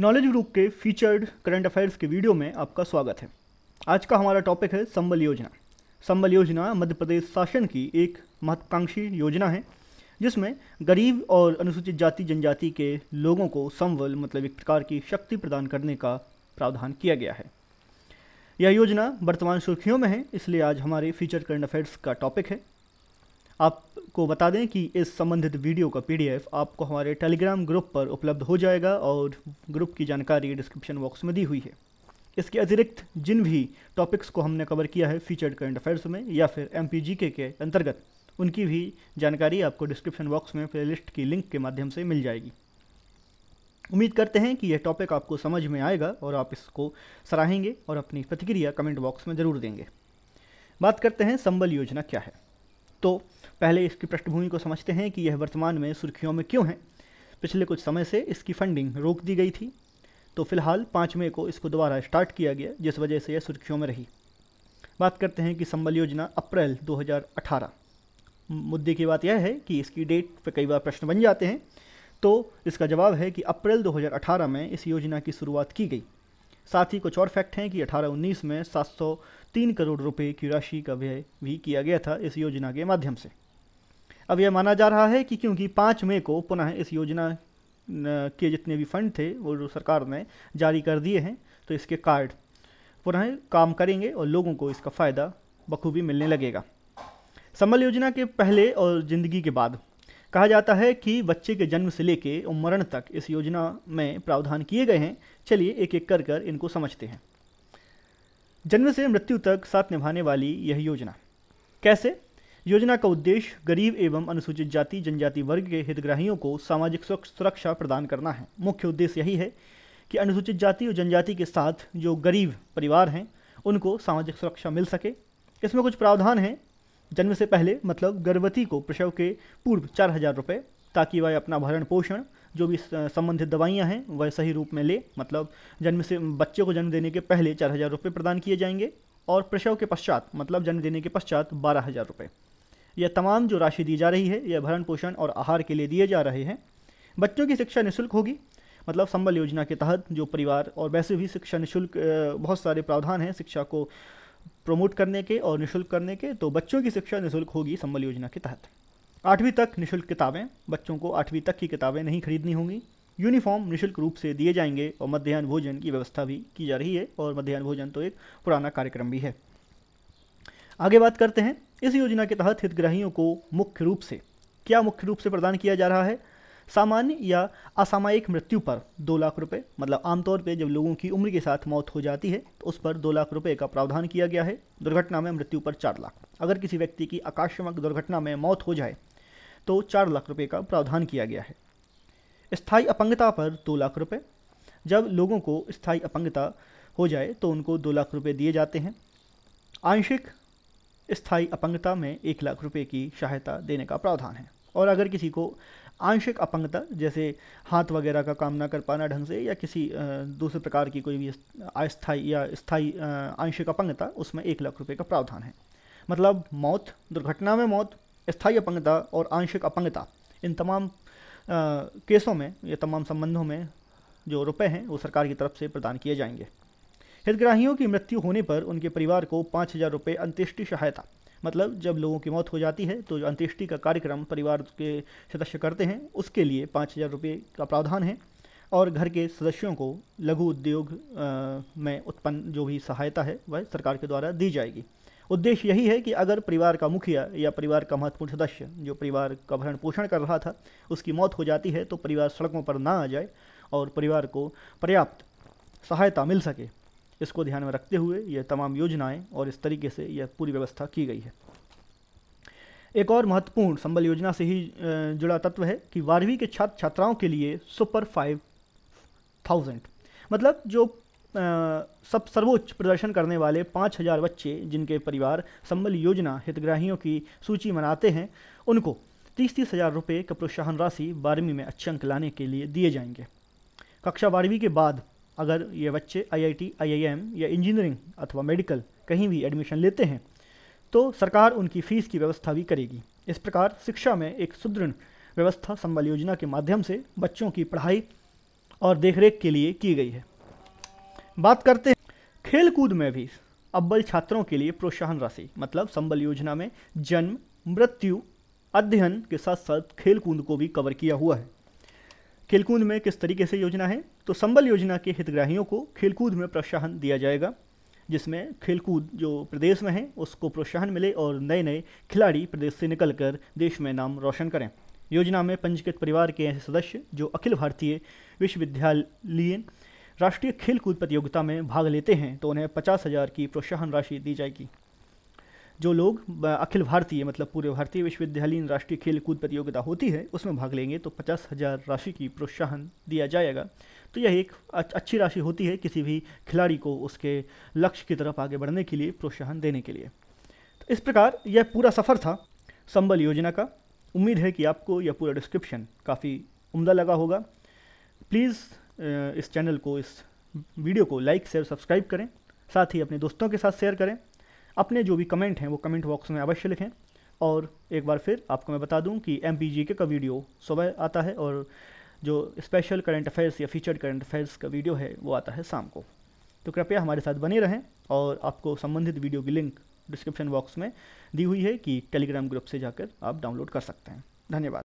knowledge group के featured current affairs के video में आपका स्वागत है आज का हमारा टॉपिक है संबल योजना संबल योजना मध्य प्रदेश शासन की एक महत्वाकांक्षी योजना है जिसमें गरीब और अनुसूचित जाति जनजाति के लोगों को संबल मतलब एक प्रकार की शक्ति प्रदान करने का प्रावधान किया गया है यह योजना वर्तमान सुर्खियों में है इसलिए आज हमारे फीचर करंट अफेयर्स का टॉपिक है आप को बता दें कि इस संबंधित वीडियो का पीडीएफ आपको हमारे टेलीग्राम ग्रुप पर उपलब्ध हो जाएगा और ग्रुप की जानकारी डिस्क्रिप्शन बॉक्स में दी हुई है इसके अतिरिक्त जिन भी टॉपिक्स को हमने कवर किया है फीचर्ड करंट अफेयर्स में या फिर एम के अंतर्गत उनकी भी जानकारी आपको डिस्क्रिप्शन बॉक्स में प्ले की लिंक के माध्यम से मिल जाएगी उम्मीद करते हैं कि यह टॉपिक आपको समझ में आएगा और आप इसको सराहेंगे और अपनी प्रतिक्रिया कमेंट बॉक्स में ज़रूर देंगे बात करते हैं संबल योजना क्या है तो पहले इसकी पृष्ठभूमि को समझते हैं कि यह वर्तमान में सुर्खियों में क्यों है पिछले कुछ समय से इसकी फंडिंग रोक दी गई थी तो फिलहाल पाँच मई को इसको दोबारा स्टार्ट किया गया जिस वजह से यह सुर्खियों में रही बात करते हैं कि संबल योजना अप्रैल 2018 मुद्दे की बात यह है कि इसकी डेट पर कई बार प्रश्न बन जाते हैं तो इसका जवाब है कि अप्रैल 2018 में इस योजना की शुरुआत की गई साथ ही कुछ और फैक्ट हैं कि उन्नीस में 703 करोड़ रुपए की राशि का व्यय भी किया गया था इस योजना के माध्यम से अब यह माना जा रहा है कि क्योंकि पाँच मई को पुनः इस योजना के जितने भी फंड थे वो जो सरकार ने जारी कर दिए हैं तो इसके कार्ड पुनः काम करेंगे और लोगों को इसका फ़ायदा बखूबी मिलने लगेगा संबल योजना के पहले और ज़िंदगी के बाद कहा जाता है कि बच्चे के जन्म से लेके उम्मरण तक इस योजना में प्रावधान किए गए हैं चलिए एक एक कर कर इनको समझते हैं जन्म से मृत्यु तक साथ निभाने वाली यह योजना कैसे योजना का उद्देश्य गरीब एवं अनुसूचित जाति जनजाति वर्ग के हितग्राहियों को सामाजिक सुरक्षा प्रदान करना है मुख्य उद्देश्य यही है कि अनुसूचित जाति और जनजाति के साथ जो गरीब परिवार हैं उनको सामाजिक सुरक्षा मिल सके इसमें कुछ प्रावधान हैं जन्म से पहले मतलब गर्भवती को प्रसव के पूर्व चार हज़ार रुपये ताकि वह अपना भरण पोषण जो भी संबंधित दवाइयाँ हैं वह सही रूप में ले मतलब जन्म से बच्चे को जन्म देने के पहले चार हज़ार रुपये प्रदान किए जाएंगे और प्रसव के पश्चात मतलब जन्म देने के पश्चात बारह हज़ार रुपये यह तमाम जो राशि दी जा रही है यह भरण पोषण और आहार के लिए दिए जा रहे हैं बच्चों की शिक्षा निःशुल्क होगी मतलब संबल योजना के तहत जो परिवार और वैसे भी शिक्षा निःशुल्क बहुत सारे प्रावधान हैं शिक्षा को प्रमोट करने के और निःशुल्क करने के तो बच्चों की शिक्षा निःशुल्क होगी संबल योजना के तहत आठवीं तक निःशुल्क किताबें बच्चों को आठवीं तक की किताबें नहीं खरीदनी होंगी यूनिफॉर्म निःशुल्क रूप से दिए जाएंगे और मध्यान्ह भोजन की व्यवस्था भी की जा रही है और मध्यान्ह भोजन तो एक पुराना कार्यक्रम भी है आगे बात करते हैं इस योजना के तहत हितग्राहियों को मुख्य रूप से क्या मुख्य रूप से प्रदान किया जा रहा है सामान्य या असामयिक मृत्यु पर दो लाख रुपये मतलब आमतौर पर जब लोगों की उम्र के साथ मौत हो जाती है तो उस पर दो लाख रुपये का प्रावधान किया गया है दुर्घटना में मृत्यु पर चार लाख अगर किसी व्यक्ति की आकाशमक दुर्घटना में मौत हो जाए तो चार लाख रुपये का प्रावधान किया गया है स्थायी अपंगता पर दो लाख रुपये जब लोगों को स्थायी अपंगता हो जाए तो उनको दो लाख रुपये दिए जाते हैं आंशिक स्थायी अपंगता में एक लाख रुपये की सहायता देने का प्रावधान है और अगर किसी को आंशिक अपंगता जैसे हाथ वगैरह का काम ना कर पाना ढंग से या किसी दूसरे प्रकार की कोई भी अस्थायी या स्थायी आंशिक अपंगता उसमें एक लाख रुपये का प्रावधान है मतलब मौत दुर्घटना में मौत स्थायी अपंगता और आंशिक अपंगता इन तमाम केसों में या तमाम संबंधों में जो रुपए हैं वो सरकार की तरफ से प्रदान किए जाएंगे हितग्राहियों की मृत्यु होने पर उनके परिवार को पाँच हज़ार रुपये अंत्येष्टि सहायता मतलब जब लोगों की मौत हो जाती है तो जो अंत्येष्टि का कार्यक्रम परिवार के सदस्य करते हैं उसके लिए पाँच हज़ार रुपये का प्रावधान है और घर के सदस्यों को लघु उद्योग में उत्पन्न जो भी सहायता है वह सरकार के द्वारा दी जाएगी उद्देश्य यही है कि अगर परिवार का मुखिया या परिवार का महत्वपूर्ण सदस्य जो परिवार का भरण पोषण कर रहा था उसकी मौत हो जाती है तो परिवार सड़कों पर ना आ जाए और परिवार को पर्याप्त सहायता मिल सके इसको ध्यान में रखते हुए यह तमाम योजनाएं और इस तरीके से यह पूरी व्यवस्था की गई है एक और महत्वपूर्ण संबल योजना से ही जुड़ा तत्व है कि बारहवीं के छात्र छात्राओं के लिए सुपर फाइव थाउजेंड मतलब जो आ, सब सर्वोच्च प्रदर्शन करने वाले पाँच हज़ार बच्चे जिनके परिवार संबल योजना हितग्राहियों की सूची मनाते हैं उनको तीस तीस हज़ार रुपये का प्रोत्साहन राशि बारहवीं में अच्छे अंक लाने के लिए दिए जाएंगे कक्षा बारहवीं के बाद अगर ये बच्चे आईआईटी, आईआईएम या इंजीनियरिंग अथवा मेडिकल कहीं भी एडमिशन लेते हैं तो सरकार उनकी फ़ीस की व्यवस्था भी करेगी इस प्रकार शिक्षा में एक सुदृढ़ व्यवस्था संबल योजना के माध्यम से बच्चों की पढ़ाई और देखरेख के लिए की गई है बात करते हैं खेल कूद में भी अब्बल छात्रों के लिए प्रोत्साहन राशि मतलब संबल योजना में जन्म मृत्यु अध्ययन के साथ साथ खेल कूद को भी कवर किया हुआ है खेलकूद में किस तरीके से योजना है तो संबल योजना के हितग्राहियों को खेलकूद में प्रोत्साहन दिया जाएगा जिसमें खेलकूद जो प्रदेश में है उसको प्रोत्साहन मिले और नए नए खिलाड़ी प्रदेश से निकलकर देश में नाम रोशन करें योजना में पंजीकृत परिवार के ऐसे सदस्य जो अखिल भारतीय विश्वविद्यालय राष्ट्रीय खेलकूद प्रतियोगिता में भाग लेते हैं तो उन्हें पचास हज़ार की प्रोत्साहन राशि दी जाएगी जो लोग अखिल भारतीय मतलब पूरे भारतीय विश्वविद्यालयीन राष्ट्रीय खेल कूद प्रतियोगिता होती है उसमें भाग लेंगे तो पचास हज़ार राशि की प्रोत्साहन दिया जाएगा तो यह एक अच्छी राशि होती है किसी भी खिलाड़ी को उसके लक्ष्य की तरफ आगे बढ़ने के लिए प्रोत्साहन देने के लिए तो इस प्रकार यह पूरा सफ़र था संबल योजना का उम्मीद है कि आपको यह पूरा डिस्क्रिप्शन काफ़ी उमदा लगा होगा प्लीज़ इस चैनल को इस वीडियो को लाइक शेयर सब्सक्राइब करें साथ ही अपने दोस्तों के साथ शेयर करें अपने जो भी कमेंट हैं वो कमेंट बॉक्स में अवश्य लिखें और एक बार फिर आपको मैं बता दूं कि एम के का वीडियो सुबह आता है और जो स्पेशल करंट अफेयर्स या फीचर्ड करंट अफेयर्स का वीडियो है वो आता है शाम को तो कृपया हमारे साथ बने रहें और आपको संबंधित वीडियो की लिंक डिस्क्रिप्शन बॉक्स में दी हुई है कि टेलीग्राम ग्रुप से जाकर आप डाउनलोड कर सकते हैं धन्यवाद